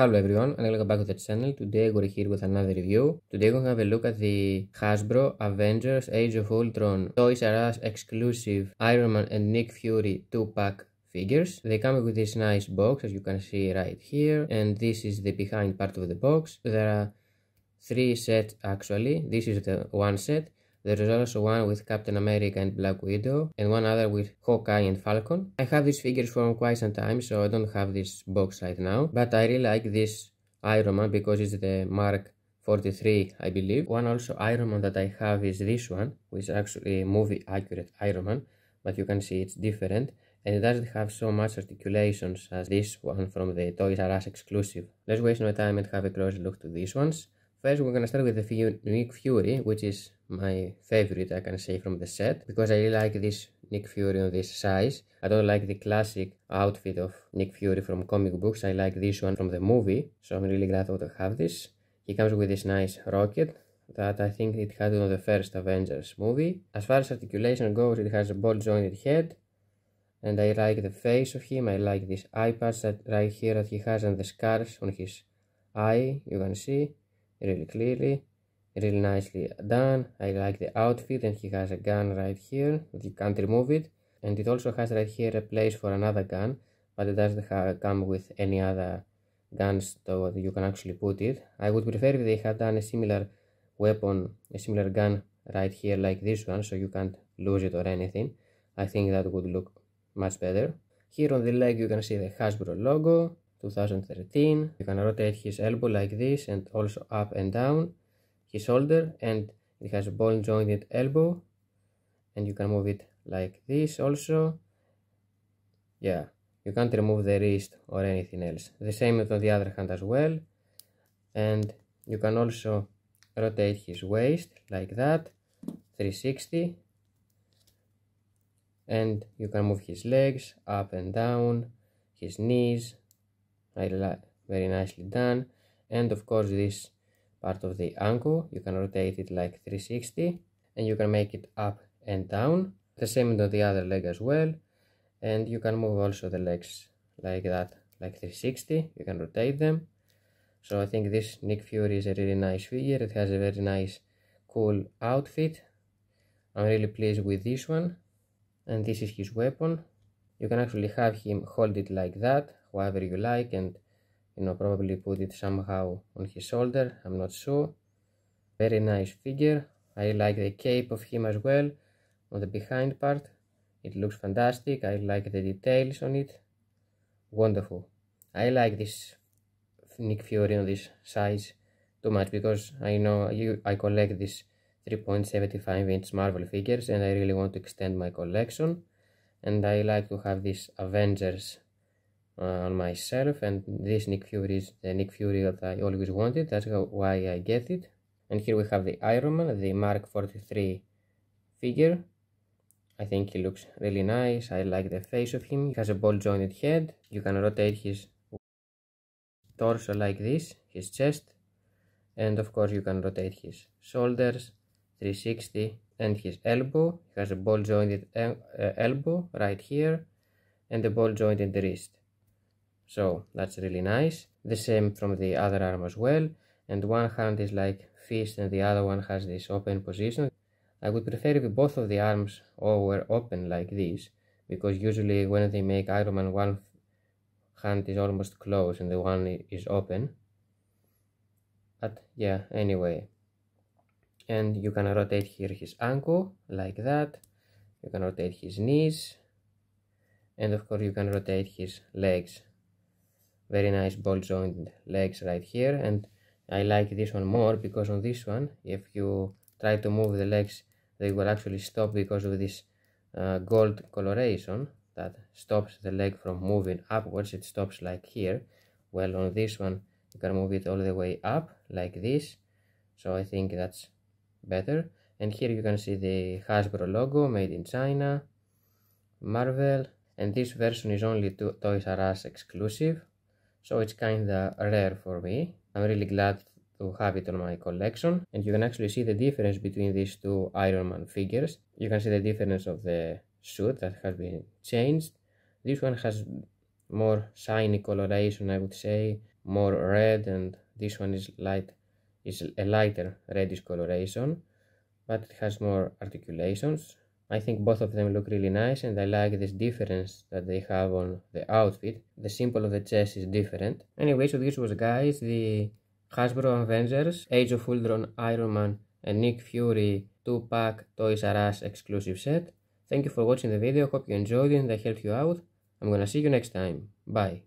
Hello everyone and welcome back to the channel. Today we're here with another review. Today we're gonna have a look at the Hasbro Avengers Age of Ultron Toys R Us exclusive Iron Man and Nick Fury 2-pack figures. They come with this nice box as you can see right here and this is the behind part of the box. There are three sets actually. This is the one set there is also one with Captain America and Black Widow, and one other with Hawkeye and Falcon. I have these figures from quite some time, so I don't have this box right now, but I really like this Iron Man because it's the Mark 43, I believe. One also Iron Man that I have is this one, which is actually a movie accurate Iron Man, but you can see it's different and it doesn't have so much articulations as this one from the Toys R Us exclusive. Let's waste no time and have a closer look to these ones. First, we're gonna start with the Nick Fury, which is my favorite, I can say, from the set, because I really like this Nick Fury on this size. I don't like the classic outfit of Nick Fury from comic books. I like this one from the movie, so I'm really glad to have this. He comes with this nice rocket that I think it had in the first Avengers movie. As far as articulation goes, it has a ball jointed head, and I like the face of him. I like this eye patch that right here that he has and the scars on his eye, you can see really clearly really nicely done i like the outfit and he has a gun right here you can't remove it and it also has right here a place for another gun but it doesn't come with any other guns so you can actually put it i would prefer if they had done a similar weapon a similar gun right here like this one so you can't lose it or anything i think that would look much better here on the leg you can see the hasbro logo 2013. You can rotate his elbow like this and also up and down his shoulder and it has a ball jointed elbow and you can move it like this also. Yeah, you can't remove the wrist or anything else. The same on the other hand as well. And you can also rotate his waist like that, 360. And you can move his legs up and down, his knees, very, nicely done and of course this part of the ankle you can rotate it like 360 and you can make it up and down the same on the other leg as well and you can move also the legs like that like 360 you can rotate them so i think this nick fury is a really nice figure it has a very nice cool outfit i'm really pleased with this one and this is his weapon you can actually have him hold it like that However, you like and you know probably put it somehow on his shoulder i'm not sure very nice figure i like the cape of him as well on the behind part it looks fantastic i like the details on it wonderful i like this nick fury on this size too much because i know you i collect this 3.75 inch marvel figures and i really want to extend my collection and i like to have these avengers uh, on myself and this Nick Fury is the Nick Fury that I always wanted that's how, why I get it and here we have the Iron Man the Mark 43 figure I think he looks really nice I like the face of him he has a ball jointed head you can rotate his torso like this his chest and of course you can rotate his shoulders 360 and his elbow he has a ball jointed el uh, uh, elbow right here and the ball jointed wrist so that's really nice the same from the other arm as well and one hand is like fist and the other one has this open position I would prefer if both of the arms all were open like this because usually when they make Iron Man one hand is almost closed and the one is open but yeah anyway and you can rotate here his ankle like that you can rotate his knees and of course you can rotate his legs very nice ball jointed legs right here and I like this one more because on this one if you try to move the legs they will actually stop because of this uh, gold coloration that stops the leg from moving upwards it stops like here well on this one you can move it all the way up like this so I think that's better and here you can see the Hasbro logo made in China Marvel and this version is only to Toys R Us exclusive so it's kinda rare for me i'm really glad to have it on my collection and you can actually see the difference between these two Iron Man figures you can see the difference of the suit that has been changed this one has more shiny coloration I would say more red and this one is light is a lighter reddish coloration but it has more articulations I think both of them look really nice and I like this difference that they have on the outfit. The symbol of the chest is different. Anyway, so this was guys the Hasbro Avengers, Age of Ultron, Iron Man and Nick Fury 2-pack Toys R Us exclusive set. Thank you for watching the video, hope you enjoyed it and I helped you out. I'm gonna see you next time. Bye.